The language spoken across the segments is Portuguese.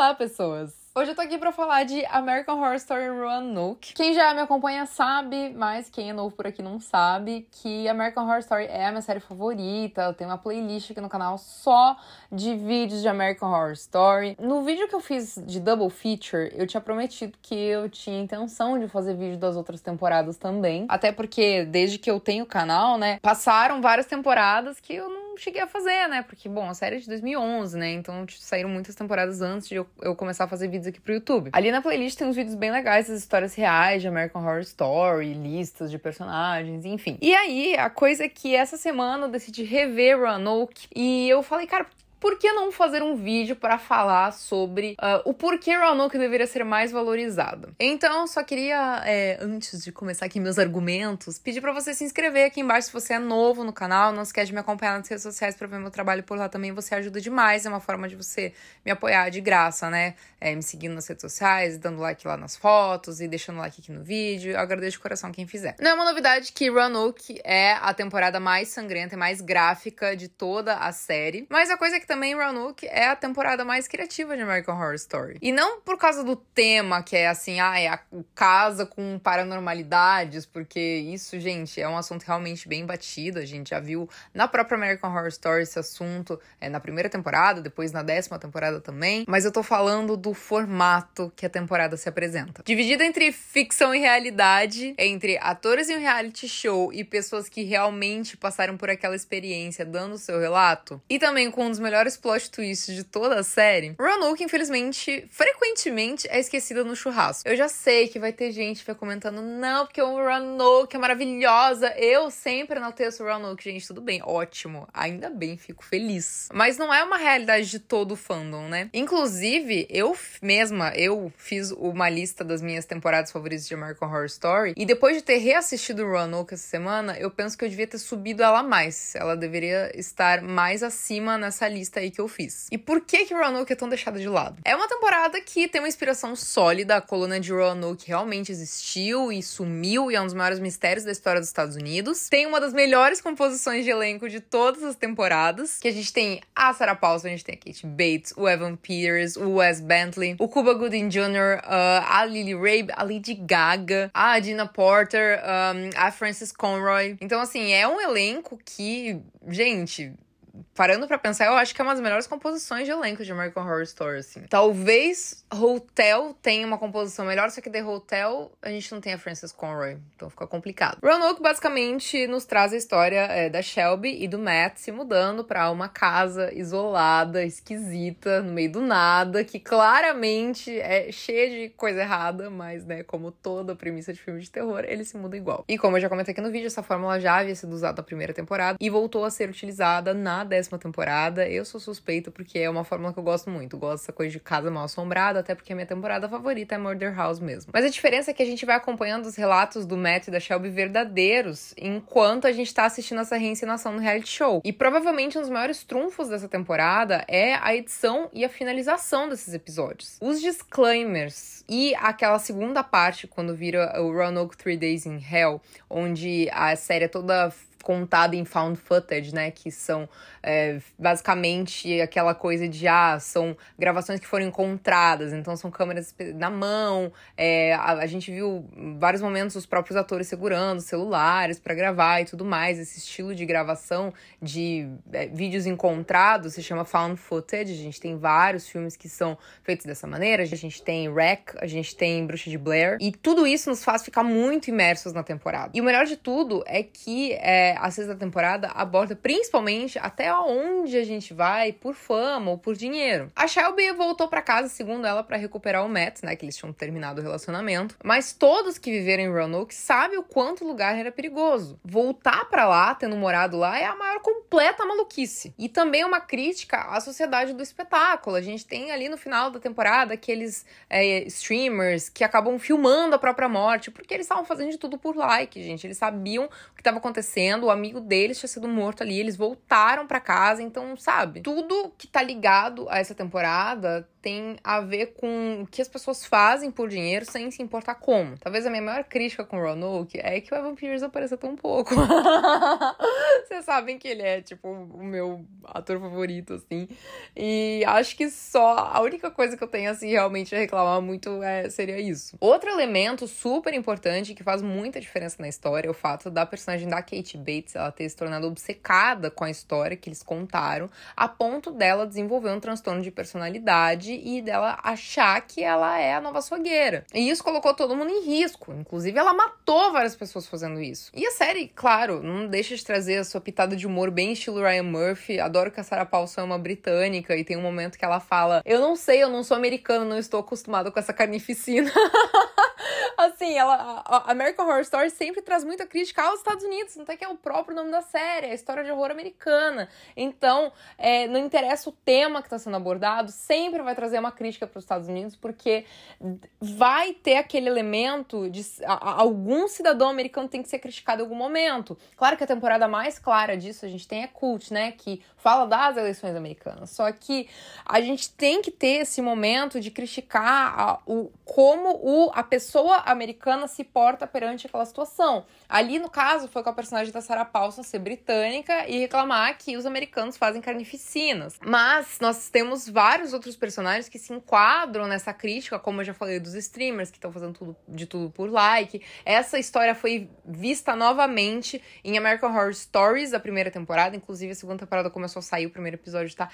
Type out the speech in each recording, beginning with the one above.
Olá, pessoas! Hoje eu tô aqui pra falar de American Horror Story Roanoke. Quem já me acompanha sabe, mas quem é novo por aqui não sabe, que American Horror Story é a minha série favorita. Eu tenho uma playlist aqui no canal só de vídeos de American Horror Story. No vídeo que eu fiz de Double Feature, eu tinha prometido que eu tinha intenção de fazer vídeo das outras temporadas também. Até porque, desde que eu tenho o canal, né, passaram várias temporadas que eu não cheguei a fazer, né? Porque, bom, a série é de 2011, né? Então tipo, saíram muitas temporadas antes de eu, eu, começar a fazer vídeos aqui pro YouTube. Ali na playlist tem uns vídeos bem legais das histórias reais de American Horror Story, listas de personagens, enfim. E aí, a coisa é que essa semana eu decidi rever Roanoke e eu falei, cara, por que não fazer um vídeo para falar sobre uh, o porquê Roanoke deveria ser mais valorizado? Então, só queria, é, antes de começar aqui meus argumentos, pedir para você se inscrever aqui embaixo se você é novo no canal, não esquece de me acompanhar nas redes sociais para ver meu trabalho por lá também, você ajuda demais, é uma forma de você me apoiar de graça, né? É, me seguindo nas redes sociais, dando like lá nas fotos e deixando like aqui no vídeo, eu agradeço de coração quem fizer. Não é uma novidade que Roanoke é a temporada mais sangrenta e mais gráfica de toda a série, mas a coisa é que também Roanoke é a temporada mais criativa de American Horror Story. E não por causa do tema, que é assim, ah, é a casa com paranormalidades, porque isso, gente, é um assunto realmente bem batido. A gente já viu na própria American Horror Story esse assunto é, na primeira temporada, depois na décima temporada também. Mas eu tô falando do formato que a temporada se apresenta. Dividida entre ficção e realidade, entre atores em um reality show e pessoas que realmente passaram por aquela experiência dando o seu relato, e também com um dos melhores maiores plot twists de toda a série, Roanoke, infelizmente, frequentemente é esquecida no churrasco. Eu já sei que vai ter gente que vai comentando, não, porque o Roanoke é maravilhosa. Eu sempre enalteço o Roanoke, gente, tudo bem, ótimo. Ainda bem, fico feliz. Mas não é uma realidade de todo o fandom, né? Inclusive, eu mesma, eu fiz uma lista das minhas temporadas favoritas de American Horror Story, e depois de ter reassistido Roanoke essa semana, eu penso que eu devia ter subido ela mais. Ela deveria estar mais acima nessa lista lista aí que eu fiz. E por que que Roanoke é tão deixada de lado? É uma temporada que tem uma inspiração sólida, a coluna de Roanoke realmente existiu e sumiu e é um dos maiores mistérios da história dos Estados Unidos. Tem uma das melhores composições de elenco de todas as temporadas, que a gente tem a Sarah Paulson, a gente tem a Kate Bates, o Evan Peters, o Wes Bentley, o Cuba Gooding Jr., uh, a Lily Rabe, a Lady Gaga, a Dina Porter, a Frances Conroy. Então, assim, é um elenco que, gente, parando para pensar, eu acho que é uma das melhores composições de elenco de American Horror Story, assim. Talvez Hotel tenha uma composição melhor, só que The Hotel a gente não tem a Frances Conroy, então fica complicado. Roanoke basicamente nos traz a história é, da Shelby e do Matt se mudando para uma casa isolada, esquisita, no meio do nada, que claramente é cheia de coisa errada, mas, né, como toda premissa de filme de terror, ele se muda igual. E como eu já comentei aqui no vídeo, essa fórmula já havia sido usada na primeira temporada e voltou a ser utilizada na na décima temporada. Eu sou suspeita porque é uma fórmula que eu gosto muito. Eu gosto dessa coisa de casa mal assombrada, até porque a é minha temporada favorita é Murder House mesmo. Mas a diferença é que a gente vai acompanhando os relatos do Matt e da Shelby verdadeiros enquanto a gente tá assistindo essa reencenação no reality show. E provavelmente um dos maiores trunfos dessa temporada é a edição e a finalização desses episódios. Os disclaimers e aquela segunda parte, quando vira o Roanoke Three Days in Hell, onde a série é toda contada em found footage, né? Que são é, basicamente aquela coisa de ah, são gravações que foram encontradas, então são câmeras na mão. É, a, a, gente viu vários momentos os próprios atores segurando celulares para gravar e tudo mais. Esse estilo de gravação de é, vídeos encontrados se chama found footage. A gente tem vários filmes que são feitos dessa maneira. A gente tem Wreck, a gente tem Bruxa de Blair e tudo isso nos faz ficar muito imersos na temporada. E o melhor de tudo é que é, é, a sexta temporada aborda principalmente até onde a gente vai por fama ou por dinheiro. A Shelby voltou para casa, segundo ela, para recuperar o Matt, né? Que eles tinham terminado o relacionamento. Mas todos que viveram em Roanoke sabem o quanto o lugar era perigoso. Voltar para lá, tendo morado lá, é a maior completa maluquice. E também uma crítica à sociedade do espetáculo. A gente tem ali no final da temporada aqueles é, streamers que acabam filmando a própria morte, porque eles estavam fazendo de tudo por like, gente. Eles sabiam o que estava acontecendo o amigo deles tinha sido morto ali, eles voltaram para casa, então, sabe? Tudo que tá ligado a essa temporada tem a ver com o que as pessoas fazem por dinheiro sem se importar como. Talvez a minha maior crítica com o Ron Oak é que o Evan Peters apareça tão pouco. Vocês sabem que ele é, tipo, o meu ator favorito, assim. E acho que só a única coisa que eu tenho, assim, realmente a reclamar muito é, seria isso. Outro elemento super importante que faz muita diferença na história é o fato da personagem da Kate Bates ela ter se tornado obcecada com a história que eles contaram, a ponto dela desenvolver um transtorno de personalidade idade e dela achar que ela é a nova açougueira. E isso colocou todo mundo em risco. Inclusive, ela matou várias pessoas fazendo isso. E a série, claro, não deixa de trazer a sua pitada de humor bem estilo Ryan Murphy. Adoro que a Sarah Paulson é uma britânica e tem um momento que ela fala: Eu não sei, eu não sou americana, não estou acostumado com essa carnificina. assim, ela, a American Horror Story sempre traz muita crítica aos Estados Unidos, não é que é o próprio nome da série, é a história de horror americana. Então, é, não interessa o tema que está sendo abordado, sempre vai trazer uma crítica para os Estados Unidos, porque vai ter aquele elemento de a, a, algum cidadão americano tem que ser criticado em algum momento. Claro que a temporada mais clara disso a gente tem é Cult, né, que fala das eleições americanas. Só que a gente tem que ter esse momento de criticar a, o, como o, a pessoa americana se porta perante aquela situação. Ali, no caso, foi com a personagem da Sarah Paulson ser britânica e reclamar que os americanos fazem carnificinas. Mas nós temos vários outros personagens que se enquadram nessa crítica, como eu já falei dos streamers que estão fazendo tudo, de tudo por like. Essa história foi vista novamente em American Horror Stories, a primeira temporada. Inclusive, a segunda temporada começou a sair, o primeiro episódio está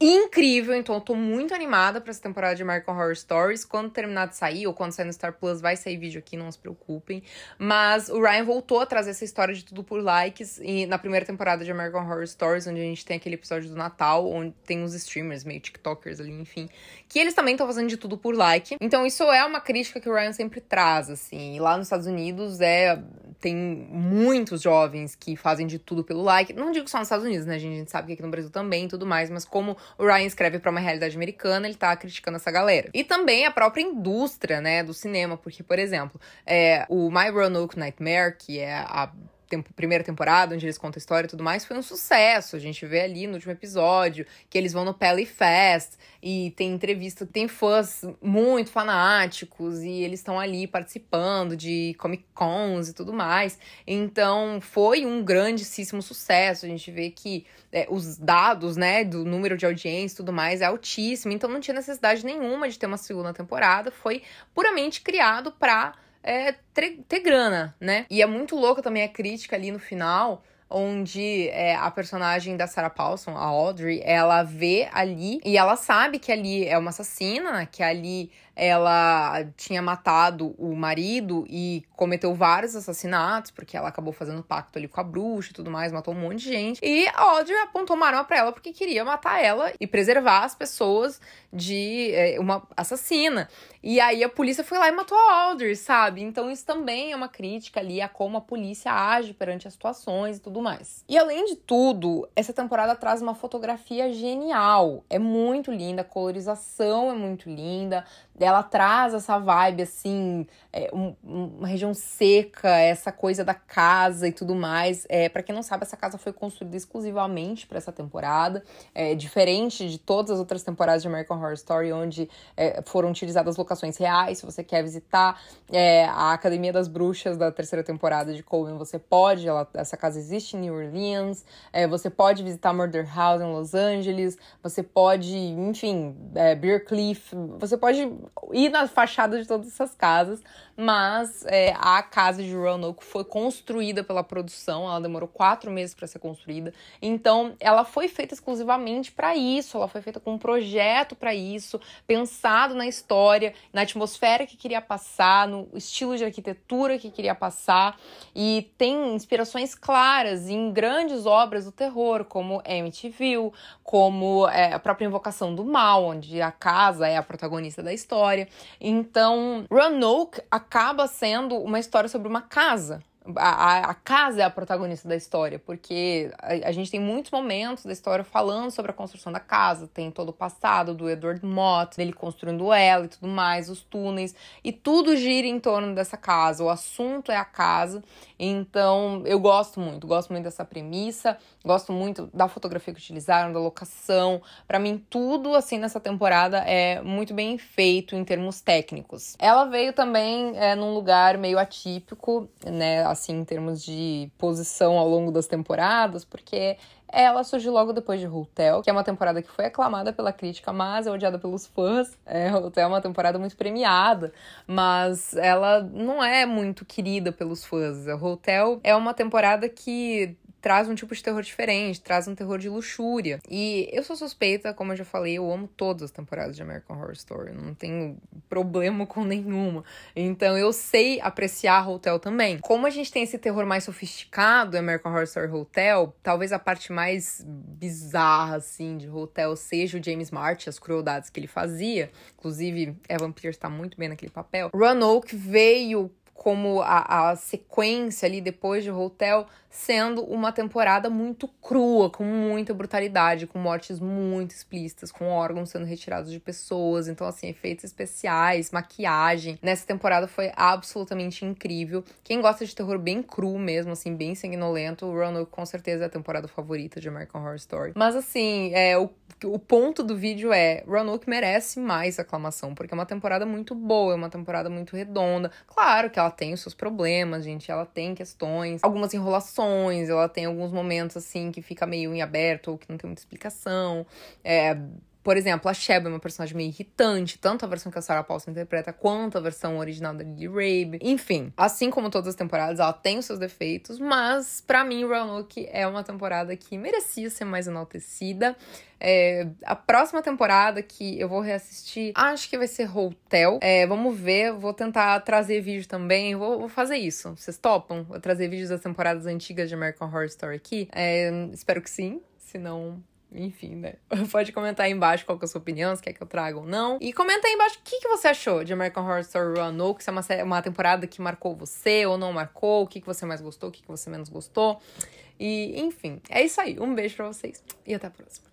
incrível. Então, eu tô muito animada para essa temporada de American Horror Stories. Quando terminar de sair, ou quando sair no Star Plus, vai sair vídeo aqui, não se preocupem. Mas o Ryan voltou a trazer essa história de tudo por likes. E na primeira temporada de American Horror Stories, onde a gente tem aquele episódio do Natal, onde tem uns streamers, meio TikTokers ali, enfim, que eles também estão fazendo de tudo por like. Então, isso é uma crítica que o Ryan sempre traz, assim. E lá nos Estados Unidos é tem muitos jovens que fazem de tudo pelo like. Não digo só nos Estados Unidos, né? A gente, a gente sabe que aqui no Brasil também e tudo mais, mas como o Ryan escreve para uma realidade americana, ele tá criticando essa galera. E também a própria indústria, né, do cinema, porque, por exemplo, é, o My Roanoke Nightmare, que é a tempo, primeira temporada, onde eles contam a história e tudo mais, foi um sucesso. A gente vê ali no último episódio que eles vão no Pelly Fest e tem entrevista, tem fãs muito fanáticos e eles estão ali participando de Comic Cons e tudo mais. Então foi um grandíssimo sucesso. A gente vê que é, os dados, né, do número de audiência e tudo mais é altíssimo. Então não tinha necessidade nenhuma de ter uma segunda temporada. Foi puramente criado para é, ter, ter grana, né? E é muito louca também a crítica ali no final, onde é, a personagem da Sarah Paulson, a Audrey, ela vê ali e ela sabe que ali é uma assassina, que ali ela tinha matado o marido e cometeu vários assassinatos, porque ela acabou fazendo pacto ali com a bruxa e tudo mais, matou um monte de gente. E a Audrey apontou uma arma pra ela porque queria matar ela e preservar as pessoas de é, uma assassina. E aí a polícia foi lá e matou a Audrey, sabe? Então isso também é uma crítica ali a como a polícia age perante as situações e tudo mais. E além de tudo, essa temporada traz uma fotografia genial. É muito linda, a colorização é muito linda ela traz essa vibe, assim, é, um, uma região seca, essa coisa da casa e tudo mais. É, para quem não sabe, essa casa foi construída exclusivamente para essa temporada, é, diferente de todas as outras temporadas de American Horror Story, onde é, foram utilizadas locações reais. Se você quer visitar é, a Academia das Bruxas da terceira temporada de Coven, você pode. Ela, essa casa existe em New Orleans. É, você pode visitar Murder House em Los Angeles. Você pode, enfim, é, Beer Cliff. Você pode ir na fachada de todas essas casas mas é, a casa de Roanoke foi construída pela produção, ela demorou quatro meses para ser construída. Então, ela foi feita exclusivamente para isso, ela foi feita com um projeto para isso, pensado na história, na atmosfera que queria passar, no estilo de arquitetura que queria passar. E tem inspirações claras em grandes obras do terror, como Amityville, como é, a própria Invocação do Mal, onde a casa é a protagonista da história. Então, Roanoke, a acaba sendo uma história sobre uma casa. A, a, a casa é a protagonista da história, porque a, a, gente tem muitos momentos da história falando sobre a construção da casa. Tem todo o passado do Edward Mott, dele construindo ela e tudo mais, os túneis, e tudo gira em torno dessa casa. O assunto é a casa, então, eu gosto muito, gosto muito dessa premissa, gosto muito da fotografia que utilizaram, da locação. Para mim, tudo assim nessa temporada é muito bem feito em termos técnicos. Ela veio também é, num lugar meio atípico, né, assim, em termos de posição ao longo das temporadas, porque ela surgiu logo depois de Hotel, que é uma temporada que foi aclamada pela crítica, mas é odiada pelos fãs. É, Hotel é uma temporada muito premiada, mas ela não é muito querida pelos fãs. Hotel é uma temporada que traz um tipo de terror diferente, traz um terror de luxúria. E eu sou suspeita, como eu já falei, eu amo todas as temporadas de American Horror Story, não tenho problema com nenhuma. Então eu sei apreciar Hotel também. Como a gente tem esse terror mais sofisticado em American Horror Story Hotel, talvez a parte mais bizarra assim de Hotel seja o James Martin, as crueldades que ele fazia. Inclusive, Evan Pierce tá muito bem naquele papel. Roanoke veio como a, a sequência ali depois de Hotel sendo uma temporada muito crua, com muita brutalidade, com mortes muito explícitas, com órgãos sendo retirados de pessoas, então assim, efeitos especiais, maquiagem. Nessa temporada foi absolutamente incrível. Quem gosta de terror bem cru mesmo, assim, bem sanguinolento, o Roanoke com certeza é a temporada favorita de American Horror Story. Mas assim, é, o, o ponto do vídeo é, Roanoke merece mais aclamação, porque é uma temporada muito boa, é uma temporada muito redonda. Claro que ela tem os seus problemas, gente, ela tem questões, algumas enrolações ela tem alguns momentos assim que fica meio em aberto ou que não tem muita explicação. É, por exemplo, a Sheba é uma personagem meio irritante, tanto a versão que a Sarah Paulson interpreta quanto a versão original da Lily Rabe. Enfim, assim como todas as temporadas, ela tem os seus defeitos, mas para mim Roanoke é uma temporada que merecia ser mais enaltecida. É, a próxima temporada que eu vou reassistir, acho que vai ser Hotel. É, vamos ver, vou tentar trazer vídeo também. Vou, vou, fazer isso. Vocês topam? Vou trazer vídeos das temporadas antigas de American Horror Story aqui. É, espero que sim. Se não, enfim, né? Pode comentar aí embaixo qual que é a sua opinião, se quer que eu traga ou não. E comenta aí embaixo o que, que você achou de American Horror Story Roanoke, se é uma, uma temporada que marcou você ou não marcou, o que, que você mais gostou, o que, que você menos gostou. E, enfim, é isso aí. Um beijo pra vocês e até a próxima.